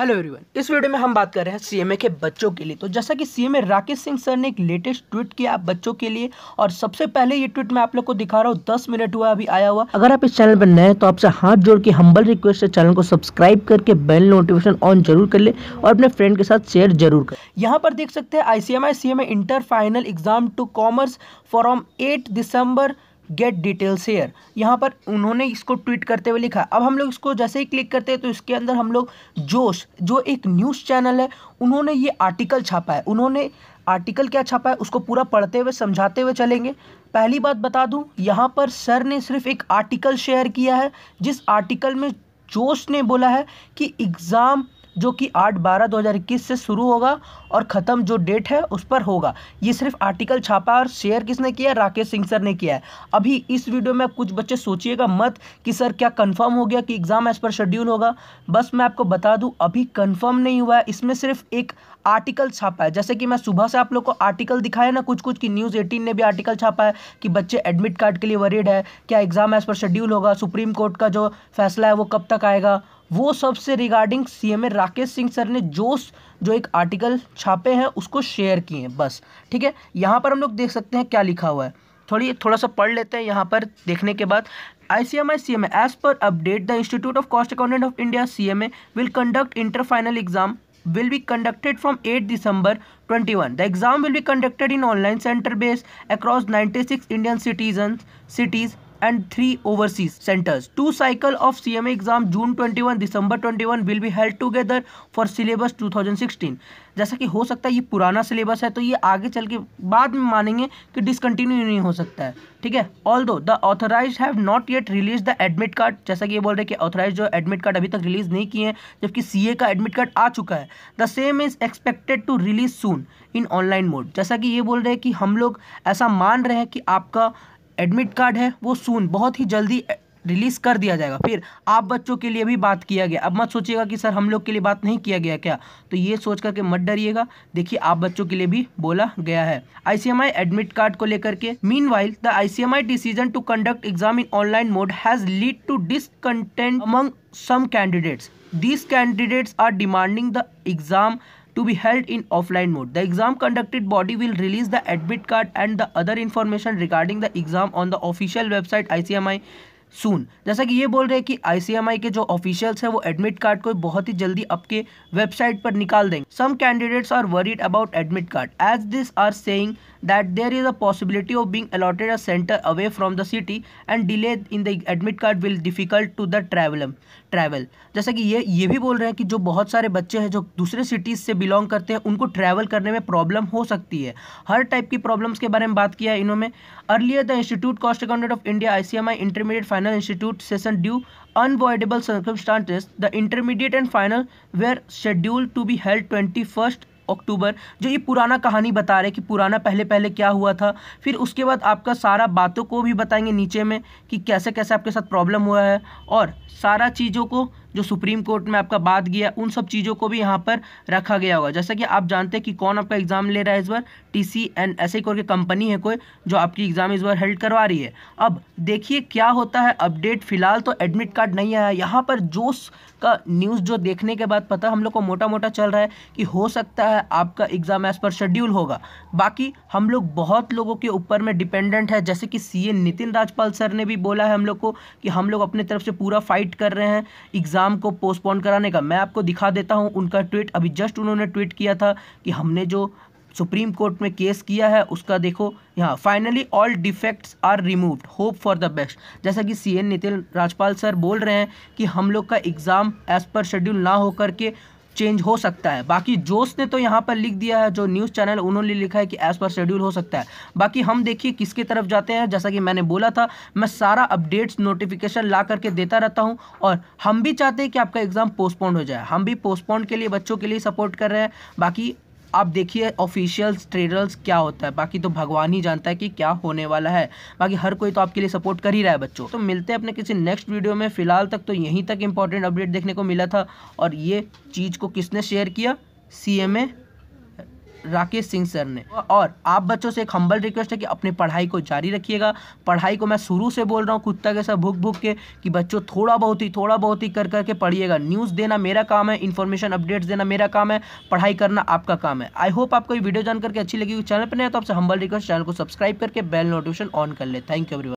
Hello everyone इस video में हम बात कर रहे हैं सीएमए के बच्चों के लिए तो जैसा कि सीएमए राकेश सिंह सर ने एक लेटेस्ट ट्वीट किया बच्चों के लिए और सबसे पहले ये ट्वीट मैं आप लोग को दिखा रहा हूँ दस मिनट हुआ अभी आया हुआ अगर आप इस चैनल पर नए तो आपसे हाथ जोड़ के हम्बल रिक्वेस्ट है चैनल को सब्सक्राइब करके बेल नोटिफिकेशन ऑन जरूर कर ले और अपने फ्रेंड के साथ शेयर जरूर कर यहाँ पर देख सकते हैं I M A inter final exam to commence from eight December get details here यहाँ पर उन्होंने इसको ट्वीट करते हुए लिखा अब हम लोग इसको जैसे ही क्लिक करते हैं तो इसके अंदर हम लोग जोश जो एक न्यूज़ चैनल है उन्होंने ये आर्टिकल छापा है उन्होंने आर्टिकल क्या छापा है उसको पूरा पढ़ते हुए समझाते हुए चलेंगे पहली बात बता दूँ यहाँ पर सर ने सिर्फ एक आर्टिकल शेयर किया है जिस आर्टिकल में जोश ने बोला है कि एग्ज़ाम जो कि आठ बारह दो हज़ार इक्कीस से शुरू होगा और ख़त्म जो डेट है उस पर होगा ये सिर्फ आर्टिकल छापा और शेयर किसने किया राकेश सिंह सर ने किया है अभी इस वीडियो में कुछ बच्चे सोचिएगा मत कि सर क्या कंफर्म हो गया कि एग्ज़ाम एज पर शेड्यूल होगा बस मैं आपको बता दूँ अभी कंफर्म नहीं हुआ है इसमें सिर्फ एक आर्टिकल छापा है जैसे कि मैं सुबह से आप लोग को आर्टिकल दिखाया ना कुछ कुछ कि न्यूज़ एटीन ने भी आर्टिकल छापा है कि बच्चे एडमिट कार्ड के लिए वरीड है क्या एग्ज़ाम एज पर शेड्यूल होगा सुप्रीम कोर्ट का जो फैसला है वो कब तक आएगा वो सब से regarding M Rakesh Singh sir ने जोश जो एक आर्टिकल छापे हैं उसको शेयर किए हैं बस ठीक है यहाँ पर हम लोग देख सकते हैं क्या लिखा हुआ है थोड़ी थोड़ा सा पढ़ लेते हैं यहाँ पर देखने के बाद I C M I C M as per update the institute of cost accountant of India C M A will conduct inter final exam conducted from eight December 8 one 21. Exam will be conducted in online centre center across across 96 Indian citizen cities cycle of C M exam June twenty one December twenty 21 will 21 will together for syllabus two thousand 2016. जैसा कि हो सकता है ये पुराना syllabus है तो ये आगे चल के बाद में मानेंगे कि डिसकंटिन्यू नहीं हो सकता है ठीक है although the authorise have not yet release the admit card जैसा कि ये बोल रहे हैं कि ऑथोराइज जो एडमिट कार्ड अभी तक रिलीज नहीं किए हैं जबकि ए का एडमिट कार्ड आ चुका है the same is expected to release soon in online mode जैसा कि ये बोल रहे हैं कि हम लोग ऐसा मान रहे हैं कि आपका एडमिट कार्ड है वो सून बहुत ही जल्दी रिलीज़ कर दिया जाएगा फिर आप बच्चों के लिए भी बात किया गया अब मत सोचिएगा कि सर हम लोग के लिए बात नहीं किया गया क्या तो ये सोच करके मत डरिएगा देखिए आप बच्चों के लिए भी बोला गया है आईसीएमआई एडमिट कार्ड को लेकर के meanwhile the ICMI decision to conduct exam in online mode has lead to discontent among some candidates these candidates are demanding the exam to be held in offline mode. The exam conducted body will release the admit card and the other information regarding the exam on the official website ICMI soon जैसा कि ये बोल रहे हैं कि ICMI के जो officials हैं वो एडमिट कार्ड को बहुत ही जल्दी आपके वेबसाइट पर निकाल देंगे some candidates are worried about admit card as this are saying that there is a possibility of being allotted a centre away from the city and delay in the admit card will difficult to the travel travel जैसा कि ये ये भी बोल रहे हैं कि जो बहुत सारे बच्चे हैं जो दूसरे सिटीज़ से बिलोंग करते हैं उनको ट्रैवल करने में प्रॉब्लम हो सकती है हर टाइप की प्रॉब्लम्स के बारे में बात किया है इन्होंने earlier the institute cost accountant of India I C M I intermediate final institute session due unavoidable circumstances the intermediate and final were scheduled to be held 21st October जो ये पुराना कहानी बता रहे कि पुराना पहले पहले क्या हुआ था फिर उसके बाद आपका सारा बातों को भी बताएंगे नीचे में कि कैसे कैसे आपके साथ प्रॉब्लम हुआ है और सारा चीज़ों को जो सुप्रीम कोर्ट में आपका बात गया उन सब चीज़ों को भी यहाँ पर रखा गया होगा जैसा कि आप जानते हैं कि कौन आपका एग्ज़ाम ले रहा है इस बार टी सी एन ऐसे ही करके कंपनी है कोई जो आपकी एग्ज़ाम इस बार हेल्ड करवा रही है अब देखिए क्या होता है अपडेट फिलहाल तो एडमिट कार्ड नहीं आया यहाँ पर जोश का न्यूज़ जो देखने के बाद पता हम लोग को मोटा मोटा चल रहा है कि हो सकता है आपका एग्ज़ाम एज़ पर शेड्यूल होगा बाकी हम लोग बहुत लोगों के ऊपर में डिपेंडेंट है जैसे कि सी नितिन राजपाल सर ने भी बोला है हम लोग को कि हम लोग अपने तरफ से पूरा फाइट कर रहे हैं एग्ज़ाम एग्ज़ाम को पोस्टपोन कराने का मैं आपको दिखा देता हूँ उनका ट्वीट अभी जस्ट उन्होंने ट्वीट किया था कि हमने जो सुप्रीम कोर्ट में केस किया है उसका देखो यहाँ finally all defects are removed hope for the best जैसा कि सीएन नितिन राजपाल सर बोल रहे हैं कि हम लोग का एग्ज़ाम एज पर शेड्यूल ना होकर के चेंज हो सकता है बाकी जोश ने तो यहाँ पर लिख दिया है जो न्यूज़ चैनल उन्होंने लिखा है कि एज़ पर शेड्यूल हो सकता है बाकी हम देखिए किसके तरफ जाते हैं जैसा कि मैंने बोला था मैं सारा अपडेट्स नोटिफिकेशन ला करके देता रहता हूँ और हम भी चाहते हैं कि आपका एग्ज़ाम पोस्टपोन हो जाए हम भी पोस्टपोन के लिए बच्चों के लिए सपोर्ट कर रहे हैं बाकी आप देखिए ऑफिशियल ट्रेलर्स क्या होता है बाकी तो भगवान ही जानता है कि क्या होने वाला है बाकी हर कोई तो आपके लिए सपोर्ट कर ही रहा है बच्चों तो मिलते हैं अपने किसी नेक्स्ट वीडियो में फिलहाल तक तो यहीं तक इंपॉर्टेंट अपडेट देखने को मिला था और ये चीज़ को किसने शेयर किया C M A Rakesh Singh sir ने और आप बच्चों से एक हम्बल रिक्वेस्ट है कि अपनी पढ़ाई को जारी रखिएगा पढ़ाई को मैं शुरू से बोल रहा हूँ कुत्ता के साथ भूख भूख के कि बच्चों थोड़ा बहुत ही थोड़ा बहुत ही कर करके पढ़िएगा न्यूज़ देना मेरा काम है इन्फॉर्मेशन अपडेट्स देना मेरा काम है पढ़ाई करना आपका काम है आई होप आपको ये वीडियो जानकर अच्छी लगी चैनल पर नहीं तो आपसे हम्बल रिक्वेस्ट चैनल को सब्सक्राइब करके बेल नोटिफिकेशन ऑन कर ले थैंक यू एवरीवन